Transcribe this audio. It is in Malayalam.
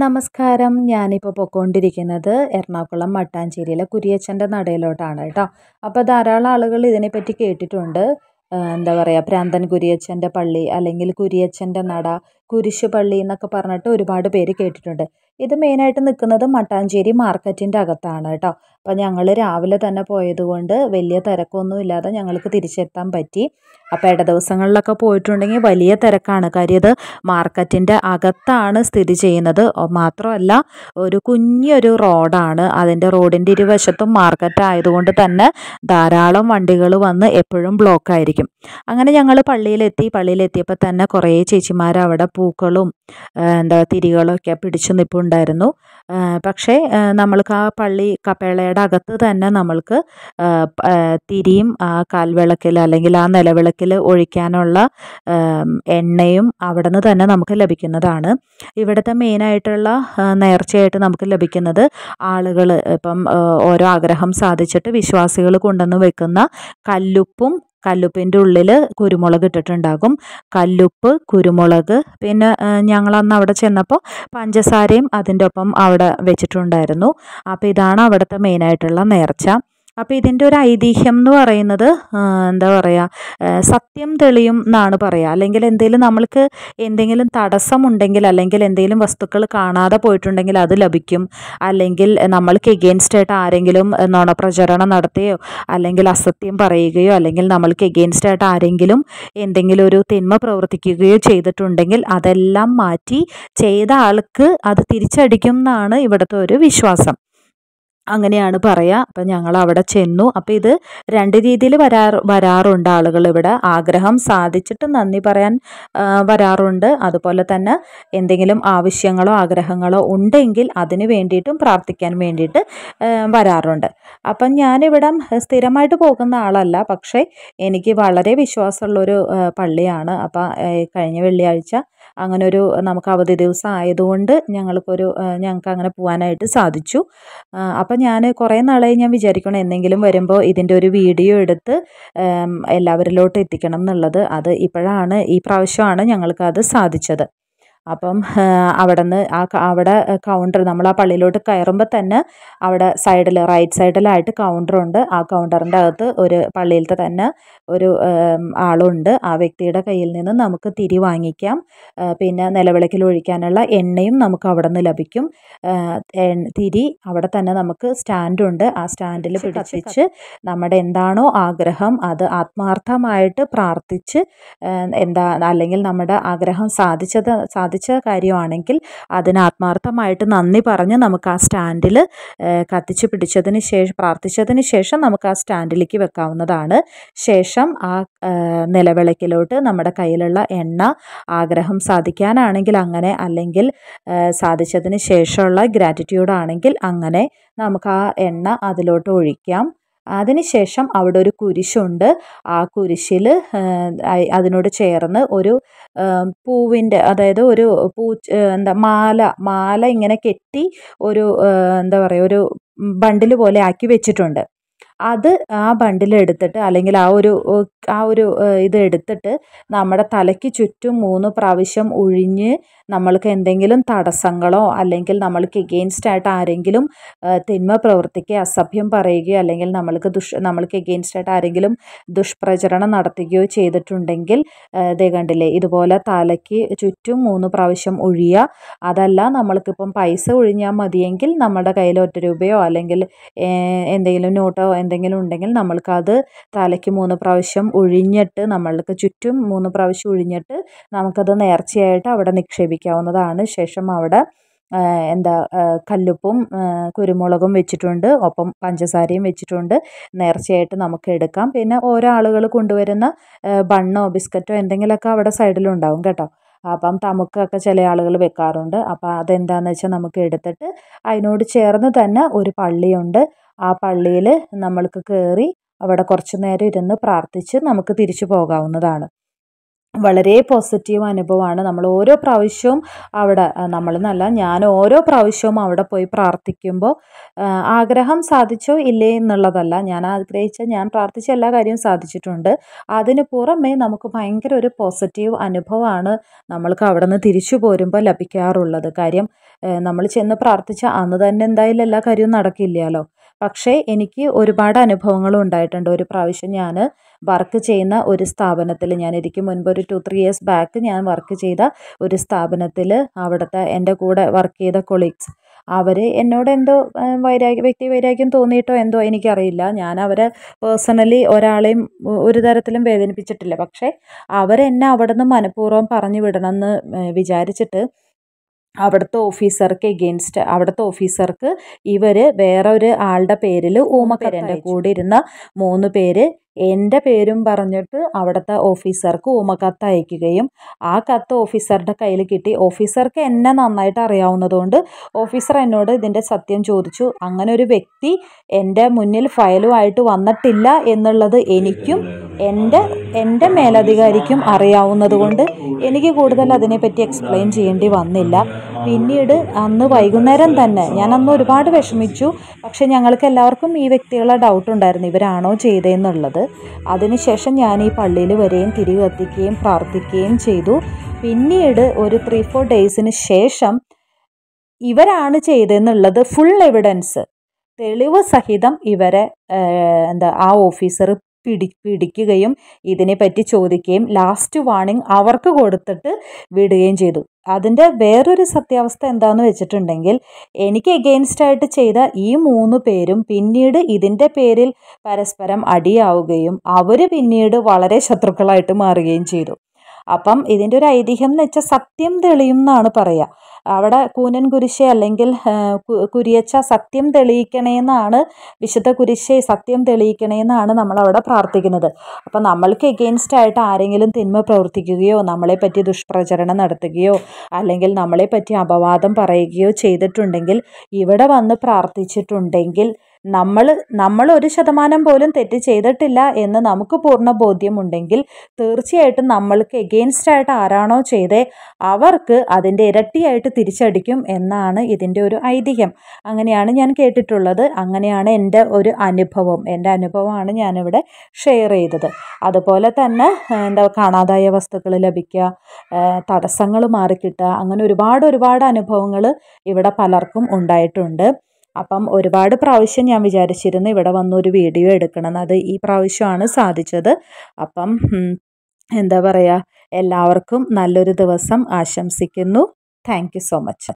നമസ്കാരം ഞാനിപ്പോൾ പൊയ്ക്കൊണ്ടിരിക്കുന്നത് എറണാകുളം മട്ടാഞ്ചേരിയിലെ കുരിയച്ചൻ്റെ നടയിലോട്ടാണ് കേട്ടോ അപ്പോൾ ധാരാളം ആളുകൾ ഇതിനെപ്പറ്റി കേട്ടിട്ടുണ്ട് എന്താ പറയുക പ്രാന്തൻ കുരിയച്ചൻ്റെ പള്ളി അല്ലെങ്കിൽ കുരിയച്ചൻ്റെ നട കുരിശ് പള്ളി എന്നൊക്കെ പറഞ്ഞിട്ട് ഒരുപാട് പേര് കേട്ടിട്ടുണ്ട് ഇത് മെയിനായിട്ട് നിൽക്കുന്നത് മട്ടാഞ്ചേരി മാർക്കറ്റിൻ്റെ അകത്താണ് കേട്ടോ അപ്പോൾ ഞങ്ങൾ രാവിലെ തന്നെ പോയതുകൊണ്ട് വലിയ തിരക്കൊന്നും ഇല്ലാതെ ഞങ്ങൾക്ക് തിരിച്ചെത്താൻ പറ്റി അപ്പോൾ ഇടദിവസങ്ങളിലൊക്കെ പോയിട്ടുണ്ടെങ്കിൽ വലിയ തിരക്കാണ് കാര്യം ഇത് മാർക്കറ്റിൻ്റെ അകത്താണ് സ്ഥിതി ചെയ്യുന്നത് മാത്രമല്ല ഒരു കുഞ്ഞൊരു റോഡാണ് അതിൻ്റെ റോഡിൻ്റെ ഇരുവശത്തും മാർക്കറ്റ് ആയതുകൊണ്ട് തന്നെ ധാരാളം വണ്ടികൾ വന്ന് എപ്പോഴും ബ്ലോക്കായിരിക്കും അങ്ങനെ ഞങ്ങൾ പള്ളിയിലെത്തി പള്ളിയിലെത്തിയപ്പോൾ തന്നെ കുറേ ചേച്ചിമാർ അവിടെ പൂക്കളും എന്താ തിരികളൊക്കെ പിടിച്ചു നിൽപ്പുണ്ടായിരുന്നു പക്ഷേ നമ്മൾക്ക് ആ പള്ളി കപ്പേളയുടെ അകത്ത് തന്നെ നമ്മൾക്ക് തിരിയും ആ കാൽവിളക്കിൽ അല്ലെങ്കിൽ ആ നിലവിളക്കിൽ ഒഴിക്കാനുള്ള എണ്ണയും അവിടെ നിന്ന് തന്നെ നമുക്ക് ലഭിക്കുന്നതാണ് ഇവിടുത്തെ മെയിനായിട്ടുള്ള നേർച്ചയായിട്ട് നമുക്ക് ലഭിക്കുന്നത് ആളുകൾ ഇപ്പം ഓരോ ആഗ്രഹം സാധിച്ചിട്ട് വിശ്വാസികൾ കൊണ്ടുവന്ന് വെക്കുന്ന കല്ലുപ്പും കല്ലുപ്പിൻ്റെ ഉള്ളിൽ കുരുമുളക് ഇട്ടിട്ടുണ്ടാകും കല്ലുപ്പ് കുരുമുളക് പിന്നെ ഞങ്ങൾ അന്ന് അവിടെ ചെന്നപ്പോൾ പഞ്ചസാരയും അതിൻ്റെ ഒപ്പം അവിടെ വെച്ചിട്ടുണ്ടായിരുന്നു അപ്പോൾ ഇതാണ് അവിടുത്തെ മെയിനായിട്ടുള്ള നേർച്ച അപ്പോൾ ഇതിൻ്റെ ഒരു ഐതിഹ്യം എന്ന് പറയുന്നത് എന്താ പറയുക സത്യം തെളിയും എന്നാണ് പറയുക അല്ലെങ്കിൽ എന്തെങ്കിലും നമ്മൾക്ക് എന്തെങ്കിലും തടസ്സമുണ്ടെങ്കിൽ അല്ലെങ്കിൽ എന്തെങ്കിലും വസ്തുക്കൾ കാണാതെ പോയിട്ടുണ്ടെങ്കിൽ അത് ലഭിക്കും അല്ലെങ്കിൽ നമ്മൾക്ക് എഗെയിൻസ്റ്റ് ആയിട്ട് ആരെങ്കിലും നുണപ്രചരണം നടത്തുകയോ അല്ലെങ്കിൽ അസത്യം പറയുകയോ അല്ലെങ്കിൽ നമ്മൾക്ക് എഗെയിൻസ്റ്റ് ആയിട്ട് ആരെങ്കിലും എന്തെങ്കിലും ഒരു തിന്മ പ്രവർത്തിക്കുകയോ ചെയ്തിട്ടുണ്ടെങ്കിൽ അതെല്ലാം മാറ്റി ചെയ്ത ആൾക്ക് അത് തിരിച്ചടിക്കും എന്നാണ് ഇവിടുത്തെ ഒരു വിശ്വാസം അങ്ങനെയാണ് പറയുക അപ്പം ഞങ്ങൾ അവിടെ ചെന്നു അപ്പം ഇത് രണ്ട് രീതിയിൽ വരാ വരാറുണ്ട് ആളുകൾ ഇവിടെ ആഗ്രഹം സാധിച്ചിട്ട് നന്ദി പറയാൻ വരാറുണ്ട് അതുപോലെ തന്നെ എന്തെങ്കിലും ആവശ്യങ്ങളോ ആഗ്രഹങ്ങളോ ഉണ്ടെങ്കിൽ അതിന് വേണ്ടിയിട്ടും പ്രാർത്ഥിക്കാൻ വേണ്ടിയിട്ട് വരാറുണ്ട് അപ്പം ഞാനിവിടെ സ്ഥിരമായിട്ട് പോകുന്ന ആളല്ല പക്ഷേ എനിക്ക് വളരെ വിശ്വാസമുള്ളൊരു പള്ളിയാണ് അപ്പം കഴിഞ്ഞ വെള്ളിയാഴ്ച അങ്ങനെ ഒരു നമുക്ക് അവധി ദിവസം ആയതുകൊണ്ട് ഞങ്ങൾക്കൊരു ഞങ്ങൾക്ക് അങ്ങനെ പോകാനായിട്ട് സാധിച്ചു അപ്പം അപ്പോൾ ഞാൻ കുറേ നാളായി ഞാൻ വിചാരിക്കണം എന്നെങ്കിലും വരുമ്പോൾ ഇതിൻ്റെ ഒരു വീഡിയോ എടുത്ത് എല്ലാവരിലോട്ട് എത്തിക്കണം എന്നുള്ളത് അത് ഇപ്പോഴാണ് ഈ പ്രാവശ്യമാണ് ഞങ്ങൾക്ക് അത് സാധിച്ചത് അപ്പം അവിടെ നിന്ന് ആ അവിടെ കൗണ്ടർ നമ്മൾ ആ പള്ളിയിലോട്ട് കയറുമ്പോൾ തന്നെ അവിടെ സൈഡിൽ റൈറ്റ് സൈഡിലായിട്ട് കൗണ്ടറുണ്ട് ആ കൗണ്ടറിൻ്റെ അകത്ത് ഒരു പള്ളിയിലത്തെ തന്നെ ഒരു ആളുണ്ട് ആ വ്യക്തിയുടെ കയ്യിൽ നിന്ന് നമുക്ക് തിരി വാങ്ങിക്കാം പിന്നെ നിലവിളക്കിൽ ഒഴിക്കാനുള്ള എണ്ണയും നമുക്ക് അവിടെ നിന്ന് ലഭിക്കും തിരി അവിടെ തന്നെ നമുക്ക് സ്റ്റാൻഡുണ്ട് ആ സ്റ്റാൻഡിൽ പിടിപ്പിച്ച് നമ്മുടെ എന്താണോ ആഗ്രഹം അത് ആത്മാർത്ഥമായിട്ട് പ്രാർത്ഥിച്ച് എന്താ അല്ലെങ്കിൽ നമ്മുടെ ആഗ്രഹം സാധിച്ചത് സാധിച്ച കാര്യമാണെങ്കിൽ അതിന് ആത്മാർത്ഥമായിട്ട് നന്ദി പറഞ്ഞ് നമുക്ക് ആ സ്റ്റാൻഡിൽ കത്തിച്ച് പിടിച്ചതിന് ശേഷം പ്രാർത്ഥിച്ചതിന് ശേഷം നമുക്ക് ആ സ്റ്റാൻഡിലേക്ക് വെക്കാവുന്നതാണ് ശേഷം ആ നിലവിളക്കിലോട്ട് നമ്മുടെ കയ്യിലുള്ള എണ്ണ ആഗ്രഹം സാധിക്കാനാണെങ്കിൽ അങ്ങനെ അല്ലെങ്കിൽ സാധിച്ചതിന് ശേഷമുള്ള ഗ്രാറ്റിറ്റ്യൂഡാണെങ്കിൽ അങ്ങനെ നമുക്ക് ആ എണ്ണ അതിലോട്ട് ഒഴിക്കാം അതിനുശേഷം അവിടെ ഒരു കുരിശുണ്ട് ആ കുരിശിൽ അതിനോട് ചേർന്ന് ഒരു പൂവിൻ്റെ അതായത് ഒരു പൂ എന്താ മാല മാല ഇങ്ങനെ കെട്ടി ഒരു എന്താ പറയുക ഒരു ബണ്ടിൽ പോലെ ആക്കി വെച്ചിട്ടുണ്ട് അത് ആ ബണ്ടിൽ എടുത്തിട്ട് അല്ലെങ്കിൽ ആ ഒരു ആ ഒരു ഇത് എടുത്തിട്ട് നമ്മുടെ തലയ്ക്ക് ചുറ്റും മൂന്ന് പ്രാവശ്യം ഉഴിഞ്ഞ് നമ്മൾക്ക് എന്തെങ്കിലും തടസ്സങ്ങളോ അല്ലെങ്കിൽ നമ്മൾക്ക് എഗെയിൻസ്റ്റ് ആയിട്ട് ആരെങ്കിലും തിന്മ പ്രവർത്തിക്കുക അസഭ്യം പറയുകയോ അല്ലെങ്കിൽ നമ്മൾക്ക് ദുഷ് നമ്മൾക്ക് എഗെയിൻസ്റ്റ് ആയിട്ട് ആരെങ്കിലും ദുഷ്പ്രചരണം നടത്തുകയോ ചെയ്തിട്ടുണ്ടെങ്കിൽ ഇതേ കണ്ടില്ലേ ഇതുപോലെ തലയ്ക്ക് ചുറ്റും മൂന്ന് പ്രാവശ്യം ഒഴിയുക അതല്ല നമ്മൾക്കിപ്പം പൈസ ഒഴിഞ്ഞാൽ മതിയെങ്കിൽ നമ്മുടെ കയ്യിൽ ഒറ്റ രൂപയോ അല്ലെങ്കിൽ എന്തെങ്കിലും നോട്ടോ എന്തെങ്കിലും ഉണ്ടെങ്കിൽ നമ്മൾക്കത് തലയ്ക്ക് മൂന്ന് പ്രാവശ്യം ഒഴിഞ്ഞിട്ട് നമ്മൾക്ക് ചുറ്റും മൂന്ന് പ്രാവശ്യം ഒഴിഞ്ഞിട്ട് നമുക്കത് നേർച്ചയായിട്ട് അവിടെ നിക്ഷേപിക്കാവുന്നതാണ് ശേഷം അവിടെ എന്താ കല്ലുപ്പും കുരുമുളകും വെച്ചിട്ടുണ്ട് ഒപ്പം പഞ്ചസാരയും വെച്ചിട്ടുണ്ട് നേർച്ചയായിട്ട് നമുക്ക് എടുക്കാം പിന്നെ ഓരോ ആളുകൾ കൊണ്ടുവരുന്ന ബണ്ണോ ബിസ്ക്കറ്റോ എന്തെങ്കിലുമൊക്കെ അവിടെ സൈഡിലുണ്ടാവും കേട്ടോ അപ്പം തമുക്കൊക്കെ ചില ആളുകൾ വെക്കാറുണ്ട് അപ്പോൾ അതെന്താണെന്ന് വെച്ചാൽ നമുക്ക് എടുത്തിട്ട് അതിനോട് ചേർന്ന് തന്നെ ഒരു പള്ളിയുണ്ട് ആ പള്ളിയിൽ നമ്മൾക്ക് കയറി അവിടെ കുറച്ചു നേരം ഇരുന്ന് പ്രാർത്ഥിച്ച് നമുക്ക് തിരിച്ചു പോകാവുന്നതാണ് വളരെ പോസിറ്റീവ് അനുഭവമാണ് നമ്മൾ ഓരോ പ്രാവശ്യവും അവിടെ നമ്മൾ എന്നല്ല ഞാൻ ഓരോ പ്രാവശ്യവും അവിടെ പോയി പ്രാർത്ഥിക്കുമ്പോൾ ആഗ്രഹം സാധിച്ചോ ഇല്ലേ എന്നുള്ളതല്ല ഞാൻ ആഗ്രഹിച്ച ഞാൻ പ്രാർത്ഥിച്ച എല്ലാ കാര്യവും സാധിച്ചിട്ടുണ്ട് അതിന് പുറമേ നമുക്ക് ഭയങ്കര ഒരു പോസിറ്റീവ് അനുഭവമാണ് നമ്മൾക്ക് അവിടെ നിന്ന് തിരിച്ചു പോരുമ്പോൾ ലഭിക്കാറുള്ളത് കാര്യം നമ്മൾ ചെന്ന് പ്രാർത്ഥിച്ച അന്ന് തന്നെ എന്തായാലും എല്ലാ കാര്യവും നടക്കില്ലല്ലോ പക്ഷേ എനിക്ക് ഒരുപാട് അനുഭവങ്ങളും ഉണ്ടായിട്ടുണ്ട് ഒരു പ്രാവശ്യം ഞാൻ വർക്ക് ചെയ്യുന്ന ഒരു സ്ഥാപനത്തിൽ ഞാൻ എനിക്ക് മുൻപ് ഒരു ടു ത്രീ ഇയേഴ്സ് ബാക്ക് ഞാൻ വർക്ക് ചെയ്ത ഒരു സ്ഥാപനത്തിൽ അവിടുത്തെ എൻ്റെ കൂടെ വർക്ക് ചെയ്ത കൊളീഗ്സ് അവർ എന്നോട് എന്തോ വൈരാഗ്യ വ്യക്തി വൈരാഗ്യം തോന്നിയിട്ടോ എന്തോ എനിക്കറിയില്ല ഞാൻ അവരെ പേഴ്സണലി ഒരാളെയും ഒരു തരത്തിലും വേദനിപ്പിച്ചിട്ടില്ല പക്ഷേ അവരെന്നെ അവിടെ നിന്ന് മനഃപൂർവ്വം പറഞ്ഞു വിടണമെന്ന് വിചാരിച്ചിട്ട് അവിടുത്തെ ഓഫീസർക്ക് എഗെയിൻസ്റ്റ് അവിടുത്തെ ഓഫീസർക്ക് ഇവർ വേറൊരു ആളുടെ പേരിൽ ഊമക്കരൻ്റെ കൂടെ ഇരുന്ന മൂന്ന് പേര് എൻ്റെ പേരും പറഞ്ഞിട്ട് അവിടുത്തെ ഓഫീസർക്ക് ഊമക്കത്ത് അയക്കുകയും ആ കത്ത് ഓഫീസറുടെ കയ്യിൽ കിട്ടി ഓഫീസർക്ക് എന്നെ നന്നായിട്ട് അറിയാവുന്നതുകൊണ്ട് ഓഫീസർ എന്നോട് ഇതിൻ്റെ സത്യം ചോദിച്ചു അങ്ങനെ ഒരു വ്യക്തി എൻ്റെ മുന്നിൽ ഫയലുമായിട്ട് വന്നിട്ടില്ല എന്നുള്ളത് എനിക്കും എൻ്റെ എൻ്റെ മേലധികാരിക്കും അറിയാവുന്നതുകൊണ്ട് എനിക്ക് കൂടുതൽ അതിനെപ്പറ്റി എക്സ്പ്ലെയിൻ ചെയ്യേണ്ടി വന്നില്ല പിന്നീട് അന്ന് വൈകുന്നേരം തന്നെ ഞാൻ അന്ന് ഒരുപാട് വിഷമിച്ചു പക്ഷേ ഞങ്ങൾക്ക് എല്ലാവർക്കും ഈ വ്യക്തികളെ ഡൗട്ട് ഉണ്ടായിരുന്നു ഇവരാണോ ചെയ്തതെന്നുള്ളത് അതിനുശേഷം ഞാൻ ഈ പള്ളിയിൽ വരികയും തിരികെ എത്തിക്കുകയും പ്രാർത്ഥിക്കുകയും ചെയ്തു പിന്നീട് ഒരു ത്രീ ഫോർ ഡേയ്സിന് ശേഷം ഇവരാണ് ചെയ്തതെന്നുള്ളത് ഫുൾ എവിഡൻസ് തെളിവ് സഹിതം ഇവരെ എന്താ ആ ഓഫീസർ പിടി പിടിക്കുകയും ഇതിനെപ്പറ്റി ചോദിക്കുകയും ലാസ്റ്റ് വാണിംഗ് അവർക്ക് കൊടുത്തിട്ട് വിടുകയും ചെയ്തു അതിൻ്റെ വേറൊരു സത്യാവസ്ഥ എന്താണെന്ന് വെച്ചിട്ടുണ്ടെങ്കിൽ എനിക്ക് എഗെയിൻസ്റ്റ് ആയിട്ട് ചെയ്ത ഈ മൂന്ന് പേരും പിന്നീട് ഇതിൻ്റെ പേരിൽ പരസ്പരം അടിയാവുകയും അവർ പിന്നീട് വളരെ ശത്രുക്കളായിട്ട് മാറുകയും ചെയ്തു അപ്പം ഇതിൻ്റെ ഒരു ഐതിഹ്യം എന്ന് വെച്ചാൽ സത്യം തെളിയും എന്നാണ് പറയുക അവിടെ കൂനൻ കുരിശ അല്ലെങ്കിൽ കുരിയച്ച സത്യം തെളിയിക്കണേന്നാണ് വിശുദ്ധ കുരിശ സത്യം തെളിയിക്കണേന്നാണ് നമ്മളവിടെ പ്രാർത്ഥിക്കുന്നത് അപ്പോൾ നമ്മൾക്ക് എഗെയിൻസ്റ്റ് ആയിട്ട് ആരെങ്കിലും തിന്മ പ്രവർത്തിക്കുകയോ പറ്റി ദുഷ്പ്രചരണം നടത്തുകയോ അല്ലെങ്കിൽ നമ്മളെ പറ്റി അപവാദം പറയുകയോ ചെയ്തിട്ടുണ്ടെങ്കിൽ ഇവിടെ വന്ന് പ്രാർത്ഥിച്ചിട്ടുണ്ടെങ്കിൽ നമ്മൾ നമ്മൾ ഒരു ശതമാനം പോലും തെറ്റ് ചെയ്തിട്ടില്ല എന്ന് നമുക്ക് പൂർണ്ണ ബോധ്യമുണ്ടെങ്കിൽ തീർച്ചയായിട്ടും നമ്മൾക്ക് എഗെയിൻസ്റ്റ് ആയിട്ട് ആരാണോ ചെയ്തേ അവർക്ക് അതിൻ്റെ ഇരട്ടിയായിട്ട് തിരിച്ചടിക്കും എന്നാണ് ഇതിൻ്റെ ഒരു ഐതിഹ്യം അങ്ങനെയാണ് ഞാൻ കേട്ടിട്ടുള്ളത് അങ്ങനെയാണ് എൻ്റെ ഒരു അനുഭവം എൻ്റെ അനുഭവമാണ് ഞാനിവിടെ ഷെയർ ചെയ്തത് അതുപോലെ തന്നെ എന്താ കാണാതായ വസ്തുക്കൾ ലഭിക്കുക തടസ്സങ്ങൾ മാറിക്കിട്ടുക അങ്ങനെ ഒരുപാട് ഒരുപാട് അനുഭവങ്ങൾ ഇവിടെ പലർക്കും ഉണ്ടായിട്ടുണ്ട് അപ്പം ഒരുപാട് പ്രാവശ്യം ഞാൻ വിചാരിച്ചിരുന്നു ഇവിടെ വന്നൊരു വീഡിയോ എടുക്കണം അത് ഈ പ്രാവശ്യമാണ് സാധിച്ചത് അപ്പം എന്താ പറയുക എല്ലാവർക്കും നല്ലൊരു ദിവസം ആശംസിക്കുന്നു Thank you so much.